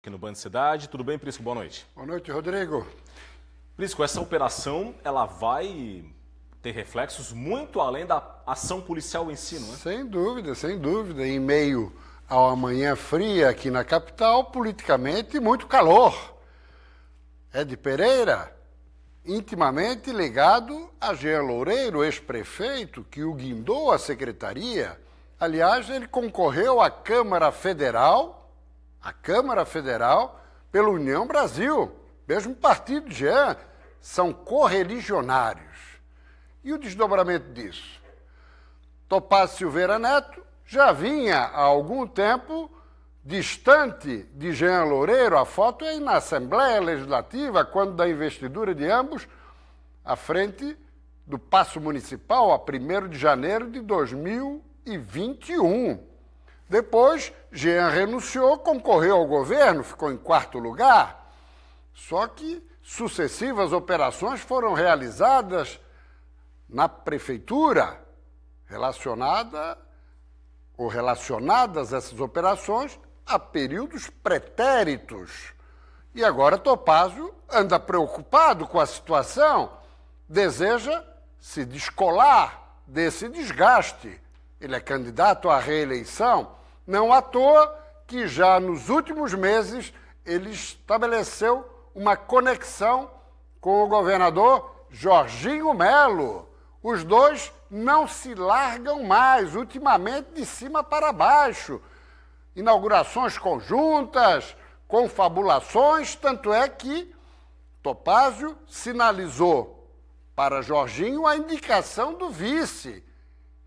aqui no Band Cidade. Tudo bem, Prisco? Boa noite. Boa noite, Rodrigo. Prisco, essa operação ela vai ter reflexos muito além da ação policial em si, não é? Sem dúvida, sem dúvida. Em meio ao amanhã fria aqui na capital, politicamente muito calor. Ed Pereira, intimamente ligado a Jean Loureiro, ex-prefeito, que o guindou à secretaria. Aliás, ele concorreu à Câmara Federal a Câmara Federal pela União Brasil, mesmo partido Jean, são correligionários. E o desdobramento disso? Topaz Silveira Neto já vinha há algum tempo distante de Jean Loureiro, a foto é na Assembleia Legislativa, quando da investidura de ambos, à frente do Passo Municipal, a 1 de janeiro de 2021. Depois, Jean renunciou, concorreu ao governo, ficou em quarto lugar. Só que sucessivas operações foram realizadas na prefeitura relacionada ou relacionadas essas operações a períodos pretéritos. E agora Topázio anda preocupado com a situação, deseja se descolar desse desgaste. Ele é candidato à reeleição não à toa que já nos últimos meses ele estabeleceu uma conexão com o governador Jorginho Melo. Os dois não se largam mais, ultimamente de cima para baixo. Inaugurações conjuntas, confabulações, tanto é que Topázio sinalizou para Jorginho a indicação do vice,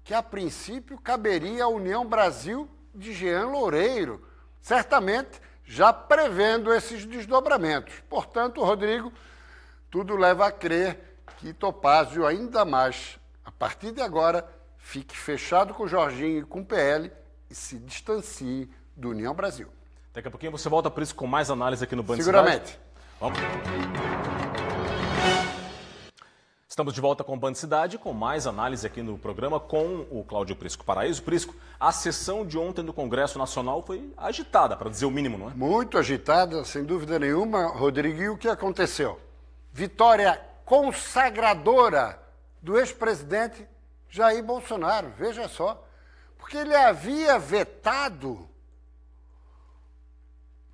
que a princípio caberia à União Brasil de Jean Loureiro, certamente já prevendo esses desdobramentos. Portanto, Rodrigo, tudo leva a crer que Topázio, ainda mais a partir de agora, fique fechado com o Jorginho e com o PL e se distancie do União Brasil. Daqui a pouquinho você volta por isso com mais análise aqui no Band Seguramente. Cidade. Vamos. Estamos de volta com o Band Cidade, com mais análise aqui no programa com o Cláudio Prisco Paraíso. Prisco, a sessão de ontem do Congresso Nacional foi agitada, para dizer o mínimo, não é? Muito agitada, sem dúvida nenhuma, Rodrigo. E o que aconteceu? Vitória consagradora do ex-presidente Jair Bolsonaro, veja só. Porque ele havia vetado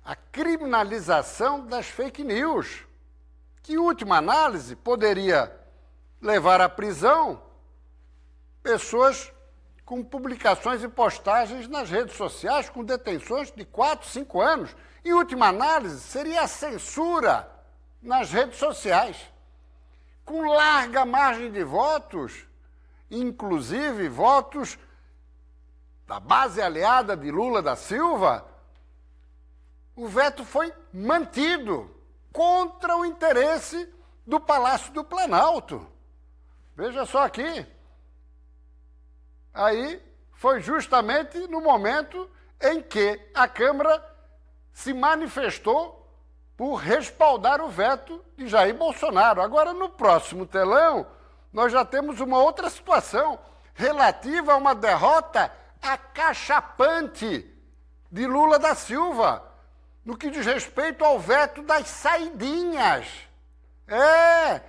a criminalização das fake news, que, última análise, poderia levar à prisão pessoas com publicações e postagens nas redes sociais com detenções de 4, 5 anos. Em última análise, seria a censura nas redes sociais. Com larga margem de votos, inclusive votos da base aliada de Lula da Silva, o veto foi mantido contra o interesse do Palácio do Planalto. Veja só aqui. Aí foi justamente no momento em que a Câmara se manifestou por respaldar o veto de Jair Bolsonaro. Agora, no próximo telão, nós já temos uma outra situação relativa a uma derrota acachapante de Lula da Silva, no que diz respeito ao veto das saidinhas. É,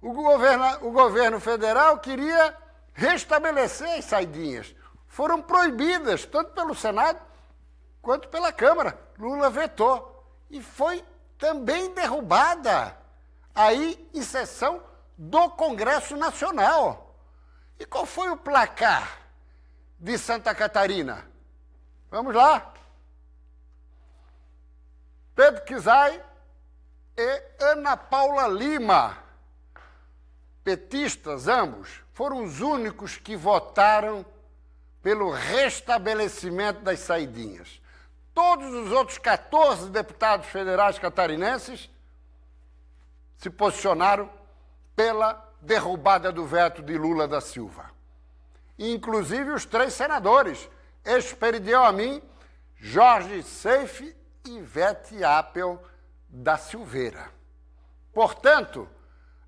o governo, o governo federal queria restabelecer as saidinhas. Foram proibidas, tanto pelo Senado quanto pela Câmara. Lula vetou. E foi também derrubada. Aí, em sessão do Congresso Nacional. E qual foi o placar de Santa Catarina? Vamos lá. Pedro Kizai e Ana Paula Lima petistas, ambos, foram os únicos que votaram pelo restabelecimento das saidinhas. Todos os outros 14 deputados federais catarinenses se posicionaram pela derrubada do veto de Lula da Silva. Inclusive os três senadores, Esperidião Amin, Jorge Seife e Vete Apel da Silveira. Portanto,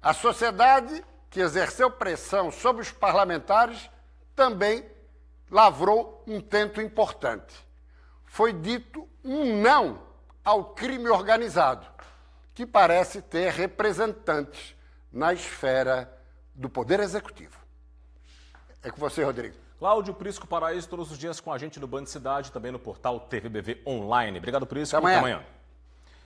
a sociedade, que exerceu pressão sobre os parlamentares, também lavrou um tento importante. Foi dito um não ao crime organizado, que parece ter representantes na esfera do Poder Executivo. É com você, Rodrigo. Cláudio Prisco Paraíso, todos os dias com a gente no Band Cidade, também no portal TVBV Online. Obrigado, Prisco. Até amanhã. Até amanhã.